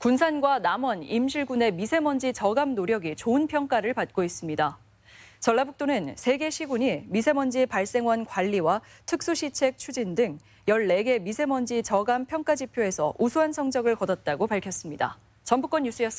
군산과 남원, 임실군의 미세먼지 저감 노력이 좋은 평가를 받고 있습니다. 전라북도는 3개 시군이 미세먼지 발생원 관리와 특수시책 추진 등 14개 미세먼지 저감 평가 지표에서 우수한 성적을 거뒀다고 밝혔습니다. 전북권 뉴스였습니다.